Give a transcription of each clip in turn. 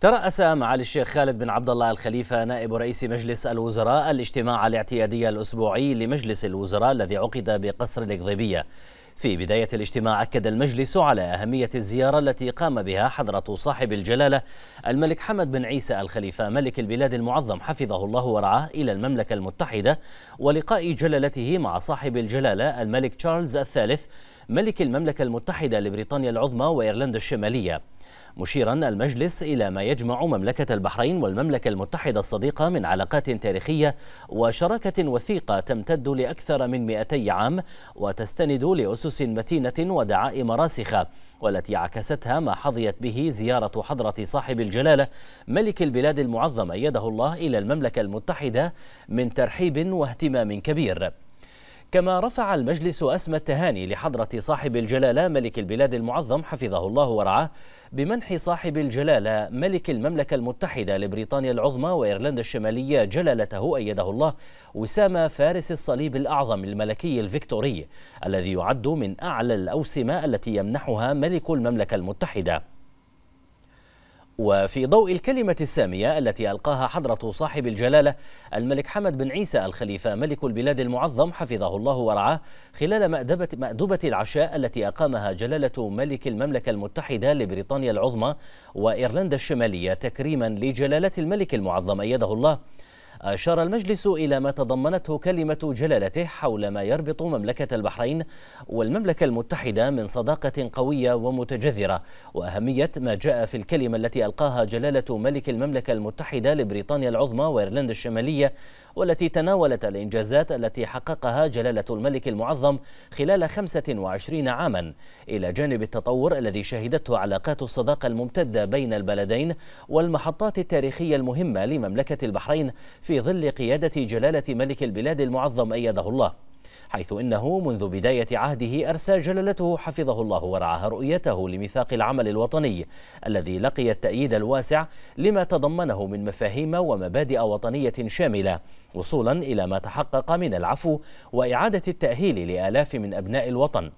ترأس معالي الشيخ خالد بن عبد الله الخليفة نائب رئيس مجلس الوزراء الاجتماع الاعتيادي الأسبوعي لمجلس الوزراء الذي عقد بقصر الإقضيبية في بداية الاجتماع أكد المجلس على أهمية الزيارة التي قام بها حضرة صاحب الجلالة الملك حمد بن عيسى الخليفة ملك البلاد المعظم حفظه الله ورعاه إلى المملكة المتحدة ولقاء جلالته مع صاحب الجلالة الملك تشارلز الثالث ملك المملكة المتحدة لبريطانيا العظمى وإيرلندا الشمالية مشيرا المجلس إلى ما يجمع مملكة البحرين والمملكة المتحدة الصديقة من علاقات تاريخية وشراكة وثيقة تمتد لأكثر من 200 عام وتستند لأسس متينة ودعائم راسخة والتي عكستها ما حظيت به زيارة حضرة صاحب الجلالة ملك البلاد المعظم أيده الله إلى المملكة المتحدة من ترحيب واهتمام كبير كما رفع المجلس أسمى التهاني لحضرة صاحب الجلالة ملك البلاد المعظم حفظه الله ورعاه بمنح صاحب الجلالة ملك المملكة المتحدة لبريطانيا العظمى وإيرلندا الشمالية جلالته أيده الله وسام فارس الصليب الأعظم الملكي الفيكتوري الذي يعد من أعلى الأوسمة التي يمنحها ملك المملكة المتحدة وفي ضوء الكلمة السامية التي ألقاها حضرة صاحب الجلالة الملك حمد بن عيسى الخليفة ملك البلاد المعظم حفظه الله ورعاه خلال مأدبة, مأدبة العشاء التي أقامها جلالة ملك المملكة المتحدة لبريطانيا العظمى وإيرلندا الشمالية تكريما لجلالة الملك المعظم أيده الله أشار المجلس إلى ما تضمنته كلمة جلالته حول ما يربط مملكة البحرين والمملكة المتحدة من صداقة قوية ومتجذرة وأهمية ما جاء في الكلمة التي ألقاها جلالة ملك المملكة المتحدة لبريطانيا العظمى وإيرلندا الشمالية والتي تناولت الإنجازات التي حققها جلالة الملك المعظم خلال 25 عاما إلى جانب التطور الذي شهدته علاقات الصداقة الممتدة بين البلدين والمحطات التاريخية المهمة لمملكة البحرين في في ظل قيادة جلالة ملك البلاد المعظم أيده الله حيث إنه منذ بداية عهده أرسى جلالته حفظه الله ورعاها رؤيته لميثاق العمل الوطني الذي لقي التأييد الواسع لما تضمنه من مفاهيم ومبادئ وطنية شاملة وصولا إلى ما تحقق من العفو وإعادة التأهيل لآلاف من أبناء الوطن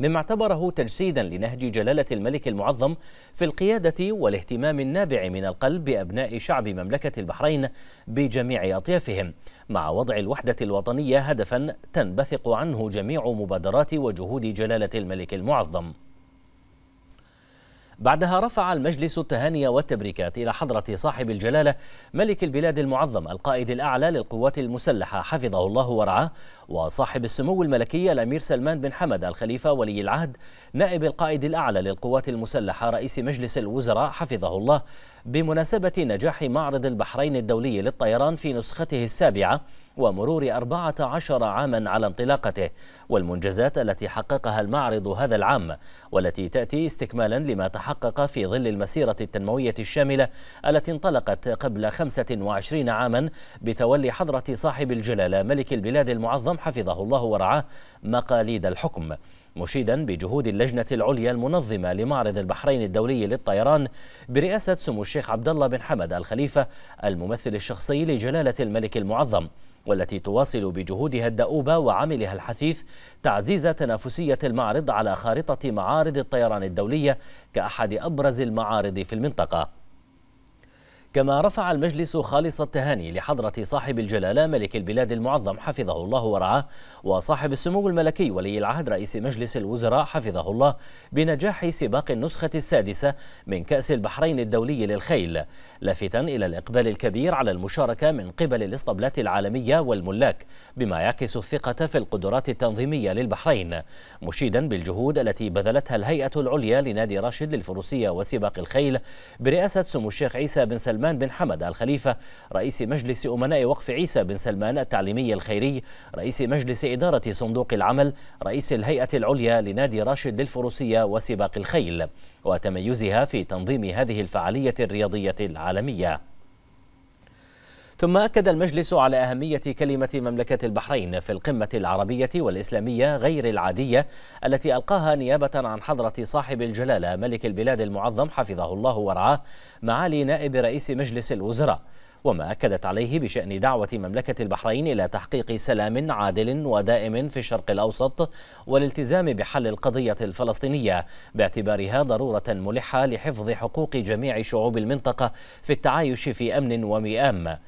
مما اعتبره تجسيدا لنهج جلالة الملك المعظم في القيادة والاهتمام النابع من القلب بأبناء شعب مملكة البحرين بجميع أطيافهم مع وضع الوحدة الوطنية هدفا تنبثق عنه جميع مبادرات وجهود جلالة الملك المعظم بعدها رفع المجلس التهاني والتبريكات إلى حضرة صاحب الجلالة ملك البلاد المعظم القائد الأعلى للقوات المسلحة حفظه الله ورعاه وصاحب السمو الملكي الأمير سلمان بن حمد الخليفة ولي العهد نائب القائد الأعلى للقوات المسلحة رئيس مجلس الوزراء حفظه الله بمناسبة نجاح معرض البحرين الدولي للطيران في نسخته السابعة ومرور 14 عاما على انطلاقته والمنجزات التي حققها المعرض هذا العام والتي تأتي استكمالا لما تحقق في ظل المسيرة التنموية الشاملة التي انطلقت قبل 25 عاما بتولي حضرة صاحب الجلالة ملك البلاد المعظم حفظه الله ورعاه مقاليد الحكم مشيدا بجهود اللجنة العليا المنظمة لمعرض البحرين الدولي للطيران برئاسة سمو الشيخ عبد الله بن حمد الخليفة الممثل الشخصي لجلالة الملك المعظم والتي تواصل بجهودها الدؤوبة وعملها الحثيث تعزيز تنافسية المعرض على خارطة معارض الطيران الدولية كأحد أبرز المعارض في المنطقة كما رفع المجلس خالص التهاني لحضرة صاحب الجلالة ملك البلاد المعظم حفظه الله ورعاه وصاحب السمو الملكي ولي العهد رئيس مجلس الوزراء حفظه الله بنجاح سباق النسخة السادسة من كأس البحرين الدولي للخيل لافتا إلى الإقبال الكبير على المشاركة من قبل الإسطبلات العالمية والملاك بما يعكس الثقة في القدرات التنظيمية للبحرين مشيدا بالجهود التي بذلتها الهيئة العليا لنادي راشد للفروسية وسباق الخيل برئاسة سمو الشيخ عيسى بن سلمان سلمان بن حمد الخليفة رئيس مجلس أمناء وقف عيسى بن سلمان التعليمي الخيري رئيس مجلس إدارة صندوق العمل رئيس الهيئة العليا لنادي راشد للفروسية وسباق الخيل وتميزها في تنظيم هذه الفعالية الرياضية العالمية ثم أكد المجلس على أهمية كلمة مملكة البحرين في القمة العربية والإسلامية غير العادية التي ألقاها نيابة عن حضرة صاحب الجلالة ملك البلاد المعظم حفظه الله ورعاه معالي نائب رئيس مجلس الوزراء وما أكدت عليه بشأن دعوة مملكة البحرين إلى تحقيق سلام عادل ودائم في الشرق الأوسط والالتزام بحل القضية الفلسطينية باعتبارها ضرورة ملحة لحفظ حقوق جميع شعوب المنطقة في التعايش في أمن ومئام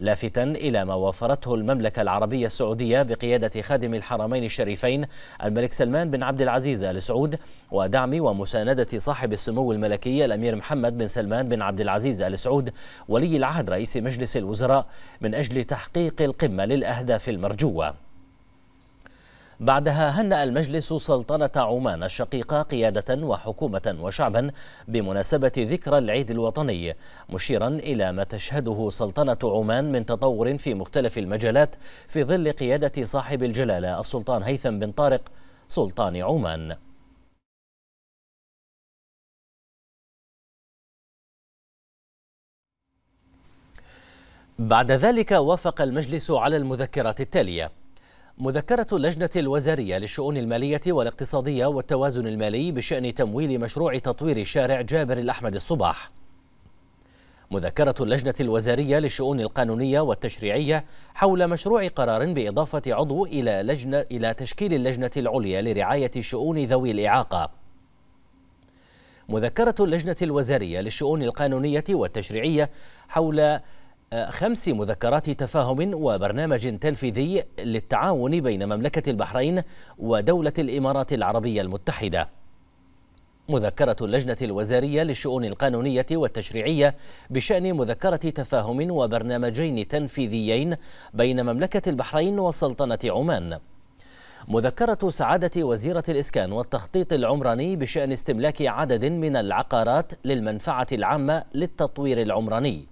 لافتا إلى ما وفرته المملكة العربية السعودية بقيادة خادم الحرمين الشريفين الملك سلمان بن عبد العزيز آل سعود ودعم ومساندة صاحب السمو الملكي الأمير محمد بن سلمان بن عبد العزيز آل سعود ولي العهد رئيس مجلس الوزراء من أجل تحقيق القمة للأهداف المرجوة بعدها هنأ المجلس سلطنة عمان الشقيقة قيادة وحكومة وشعبا بمناسبة ذكرى العيد الوطني مشيرا إلى ما تشهده سلطنة عمان من تطور في مختلف المجالات في ظل قيادة صاحب الجلالة السلطان هيثم بن طارق سلطان عمان بعد ذلك وافق المجلس على المذكرات التالية مذكرة اللجنة الوزارية للشؤون المالية والاقتصادية والتوازن المالي بشأن تمويل مشروع تطوير شارع جابر الأحمد الصباح مذكرة اللجنة الوزارية للشؤون القانونية والتشريعية حول مشروع قرار بإضافة عضو إلى لجنة إلى تشكيل اللجنة العليا لرعاية شؤون ذوي الإعاقة. مذكرة اللجنة الوزارية للشؤون القانونية والتشريعية حول خمس مذكرات تفاهم وبرنامج تنفيذي للتعاون بين مملكة البحرين ودولة الإمارات العربية المتحدة مذكرة اللجنة الوزارية للشؤون القانونية والتشريعية بشأن مذكرة تفاهم وبرنامجين تنفيذيين بين مملكة البحرين وسلطنة عمان مذكرة سعادة وزيرة الإسكان والتخطيط العمراني بشأن استملاك عدد من العقارات للمنفعة العامة للتطوير العمراني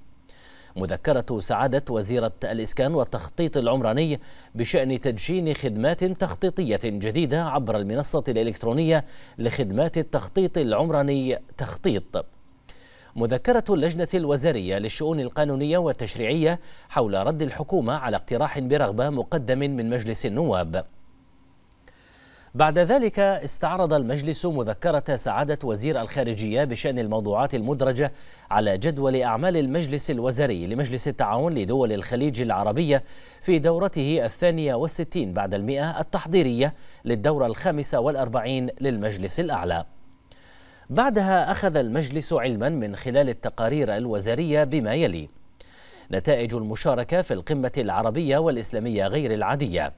مذكرة سعادة وزيرة الإسكان والتخطيط العمراني بشأن تدشين خدمات تخطيطية جديدة عبر المنصة الإلكترونية لخدمات التخطيط العمراني تخطيط مذكرة اللجنة الوزارية للشؤون القانونية والتشريعية حول رد الحكومة على اقتراح برغبة مقدم من مجلس النواب بعد ذلك استعرض المجلس مذكرة سعادة وزير الخارجية بشأن الموضوعات المدرجة على جدول أعمال المجلس الوزاري لمجلس التعاون لدول الخليج العربية في دورته الثانية والستين بعد المئة التحضيرية للدورة الخامسة والأربعين للمجلس الأعلى بعدها أخذ المجلس علما من خلال التقارير الوزارية بما يلي نتائج المشاركة في القمة العربية والإسلامية غير العادية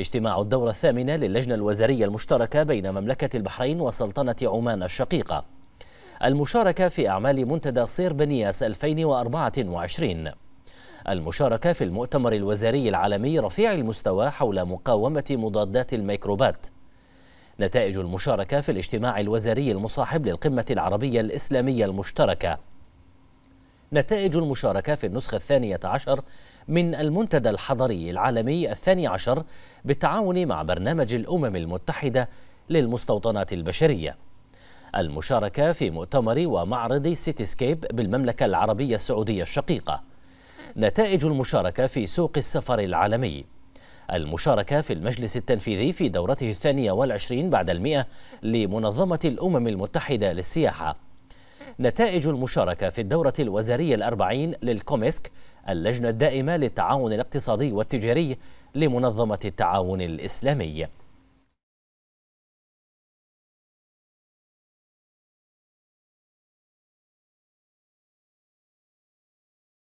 اجتماع الدورة الثامنة للجنة الوزارية المشتركة بين مملكة البحرين وسلطنة عمان الشقيقة المشاركة في أعمال منتدى صير بنياس 2024 المشاركة في المؤتمر الوزاري العالمي رفيع المستوى حول مقاومة مضادات الميكروبات نتائج المشاركة في الاجتماع الوزاري المصاحب للقمة العربية الإسلامية المشتركة نتائج المشاركة في النسخة الثانية عشر من المنتدى الحضري العالمي الثاني عشر بالتعاون مع برنامج الأمم المتحدة للمستوطنات البشرية المشاركة في مؤتمر ومعرض سيتيسكيب بالمملكة العربية السعودية الشقيقة نتائج المشاركة في سوق السفر العالمي المشاركة في المجلس التنفيذي في دورته الثانية والعشرين بعد المئة لمنظمة الأمم المتحدة للسياحة نتائج المشاركة في الدورة الوزارية الأربعين للكوميسك اللجنة الدائمة للتعاون الاقتصادي والتجاري لمنظمة التعاون الإسلامي